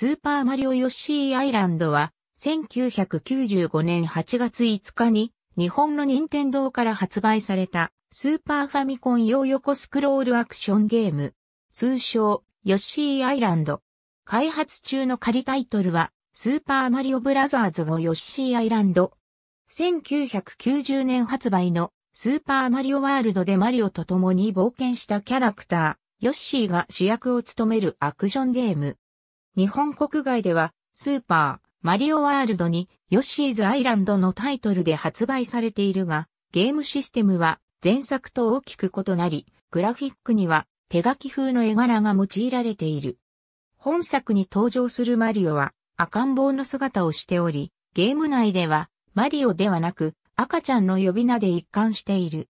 スーパーマリオヨッシーアイランドは、1995年8月5日に、日本の任天堂から発売された、スーパーファミコン用横スクロールアクションゲーム、通称、ヨッシーアイランド。開発中の仮タイトルは、スーパーマリオブラザーズ5ヨッシーアイランド。1990年発売のスーパーマリオワールドでマリオと共に冒険したキャラクター、ヨッシーが主役を務めるアクションゲーム。日本国外では、スーパー、マリオワールドに、ヨッシーズアイランドのタイトルで発売されているが、ゲームシステムは前作と大きく異なり、グラフィックには手書き風の絵柄が用いられている。本作に登場するマリオは赤ん坊の姿をしており、ゲーム内ではマリオではなく赤ちゃんの呼び名で一貫している。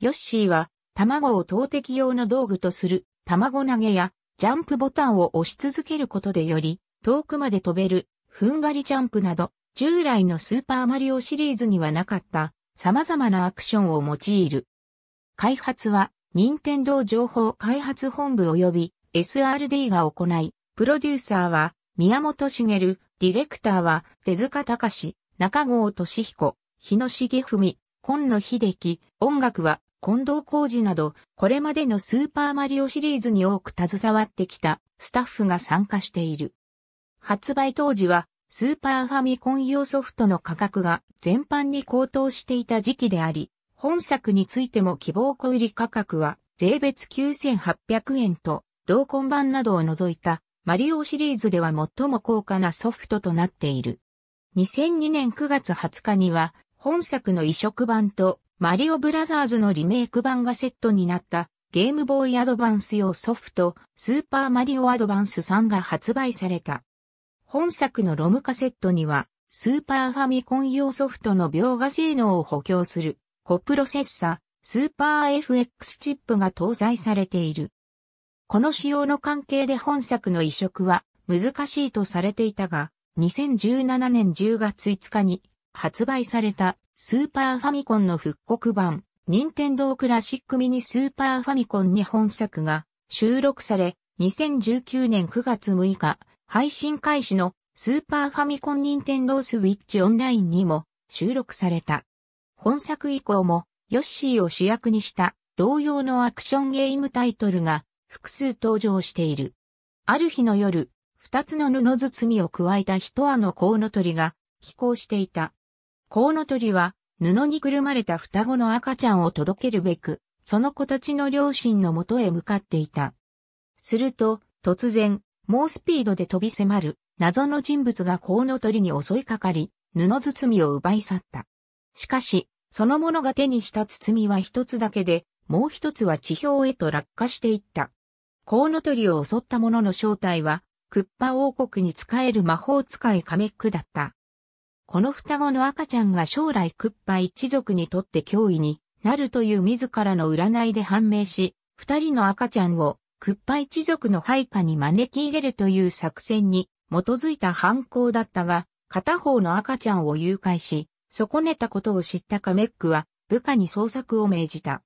ヨッシーは卵を投擲用の道具とする卵投げやジャンプボタンを押し続けることでより、遠くまで飛べる、踏ん張りジャンプなど、従来のスーパーマリオシリーズにはなかった様々なアクションを用いる。開発は、任天堂情報開発本部及び SRD が行い、プロデューサーは宮本茂、ディレクターは手塚隆、中郷俊彦、日野重文、今野秀樹、音楽は近藤浩二など、これまでのスーパーマリオシリーズに多く携わってきたスタッフが参加している。発売当時は、スーパーファミコン用ソフトの価格が全般に高騰していた時期であり、本作についても希望小売価格は税別9800円と、同梱版などを除いたマリオシリーズでは最も高価なソフトとなっている。2002年9月20日には、本作の移植版とマリオブラザーズのリメイク版がセットになったゲームボーイアドバンス用ソフトスーパーマリオアドバンス3が発売された。本作のロムカセットにはスーパーファミコン用ソフトの描画性能を補強するコプロセッサスーパー FX チップが搭載されている。この仕様の関係で本作の移植は難しいとされていたが、2017年10月5日に発売されたスーパーファミコンの復刻版、ニンテンドークラシックミニスーパーファミコンに本作が収録され、2019年9月6日、配信開始のスーパーファミコンニンテンドースウィッチオンラインにも収録された。本作以降も、ヨッシーを主役にした同様のアクションゲームタイトルが複数登場している。ある日の夜、二つの布包みを加えた一羽のコウノトリが飛行していた。コウノトリは、布にくるまれた双子の赤ちゃんを届けるべく、その子たちの両親のもとへ向かっていた。すると、突然、猛スピードで飛び迫る、謎の人物がコウノトリに襲いかかり、布包みを奪い去った。しかし、その者が手にした包みは一つだけで、もう一つは地表へと落下していった。コウノトリを襲った者の正体は、クッパ王国に仕える魔法使いカメックだった。この双子の赤ちゃんが将来クッパ一族にとって脅威になるという自らの占いで判明し、二人の赤ちゃんをクッパ一族の配下に招き入れるという作戦に基づいた犯行だったが、片方の赤ちゃんを誘拐し、損ねたことを知ったカメックは部下に捜索を命じた。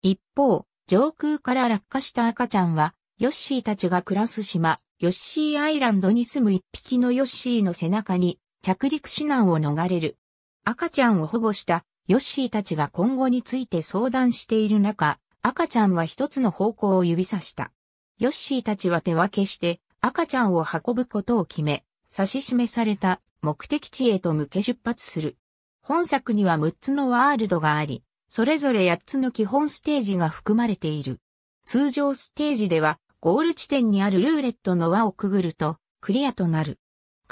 一方、上空から落下した赤ちゃんは、ヨッシーたちが暮らす島、ヨッシーアイランドに住む一匹のヨッシーの背中に着陸指南を逃れる。赤ちゃんを保護したヨッシーたちが今後について相談している中、赤ちゃんは一つの方向を指さした。ヨッシーたちは手分けして赤ちゃんを運ぶことを決め、指し示された目的地へと向け出発する。本作には6つのワールドがあり、それぞれ8つの基本ステージが含まれている。通常ステージではゴール地点にあるルーレットの輪をくぐるとクリアとなる。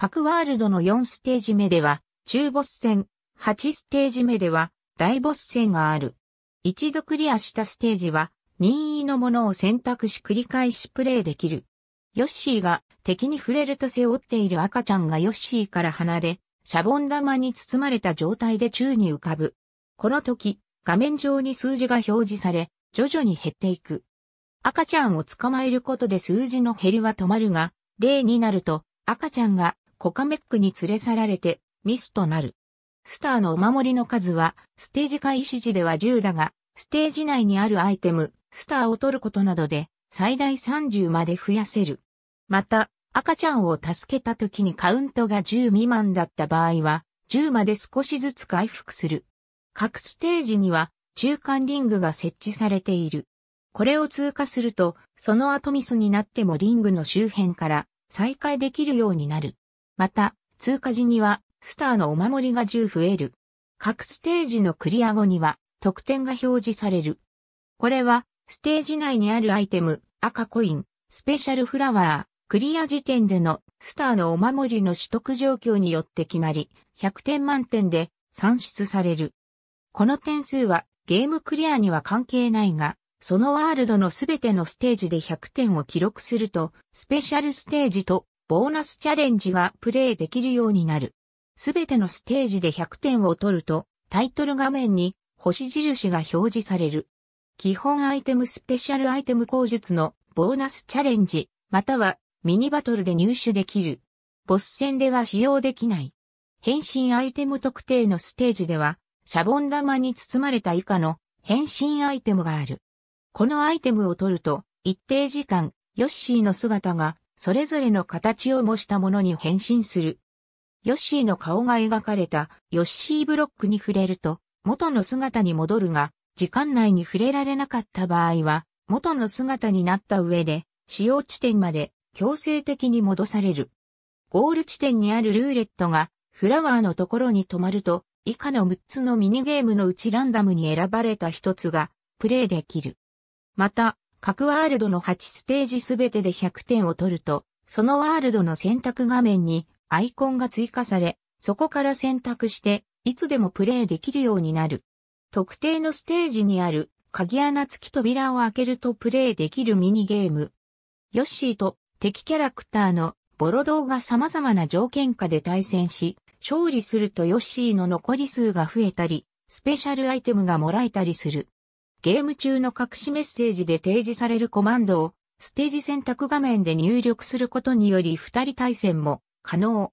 各ワールドの4ステージ目では、中ボス戦、8ステージ目では、大ボス戦がある。一度クリアしたステージは、任意のものを選択し繰り返しプレイできる。ヨッシーが敵に触れると背負っている赤ちゃんがヨッシーから離れ、シャボン玉に包まれた状態で宙に浮かぶ。この時、画面上に数字が表示され、徐々に減っていく。赤ちゃんを捕まえることで数字の減りは止まるが、例になると、赤ちゃんがコカメックに連れ去られてミスとなる。スターのお守りの数は、ステージ開始時では10だが、ステージ内にあるアイテム、スターを取ることなどで、最大30まで増やせる。また、赤ちゃんを助けた時にカウントが10未満だった場合は、10まで少しずつ回復する。各ステージには、中間リングが設置されている。これを通過すると、その後ミスになってもリングの周辺から再開できるようになる。また、通過時には、スターのお守りが10増える。各ステージのクリア後には、得点が表示される。これは、ステージ内にあるアイテム、赤コイン、スペシャルフラワー、クリア時点でのスターのお守りの取得状況によって決まり、100点満点で算出される。この点数はゲームクリアには関係ないが、そのワールドのすべてのステージで100点を記録すると、スペシャルステージとボーナスチャレンジがプレイできるようになる。すべてのステージで100点を取ると、タイトル画面に星印が表示される。基本アイテムスペシャルアイテム口述のボーナスチャレンジ、またはミニバトルで入手できる。ボス戦では使用できない。変身アイテム特定のステージでは、シャボン玉に包まれた以下の変身アイテムがある。このアイテムを取ると、一定時間、ヨッシーの姿がそれぞれの形を模したものに変身する。ヨッシーの顔が描かれたヨッシーブロックに触れると、元の姿に戻るが、時間内に触れられなかった場合は、元の姿になった上で、使用地点まで強制的に戻される。ゴール地点にあるルーレットが、フラワーのところに止まると、以下の6つのミニゲームのうちランダムに選ばれた1つが、プレイできる。また、各ワールドの8ステージすべてで100点を取ると、そのワールドの選択画面にアイコンが追加され、そこから選択して、いつでもプレイできるようになる。特定のステージにある鍵穴付き扉を開けるとプレイできるミニゲーム。ヨッシーと敵キャラクターのボロ動画。が様々な条件下で対戦し、勝利するとヨッシーの残り数が増えたり、スペシャルアイテムがもらえたりする。ゲーム中の隠しメッセージで提示されるコマンドを、ステージ選択画面で入力することにより二人対戦も可能。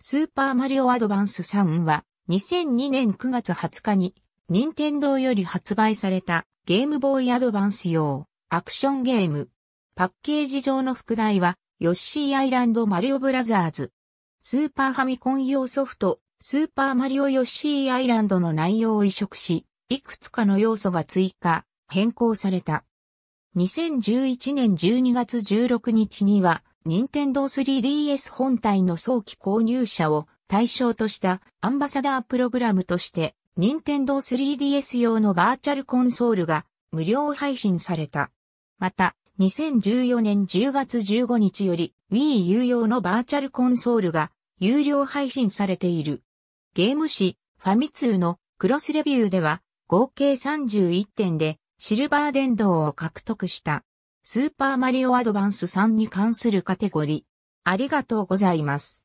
スーパーマリオアドバンス3は2002年9月20日に任天堂より発売されたゲームボーイアドバンス用アクションゲーム。パッケージ上の副題はヨッシーアイランドマリオブラザーズ。スーパーファミコン用ソフトスーパーマリオヨッシーアイランドの内容を移植しいくつかの要素が追加、変更された。2011年12月16日には、任天堂 3DS 本体の早期購入者を対象としたアンバサダープログラムとして、任天堂 3DS 用のバーチャルコンソールが無料配信された。また、2014年10月15日より Wii U 用のバーチャルコンソールが有料配信されている。ゲーム誌ファミ通のクロスレビューでは合計31点でシルバー殿堂を獲得した。スーパーマリオアドバンス3に関するカテゴリー。ありがとうございます。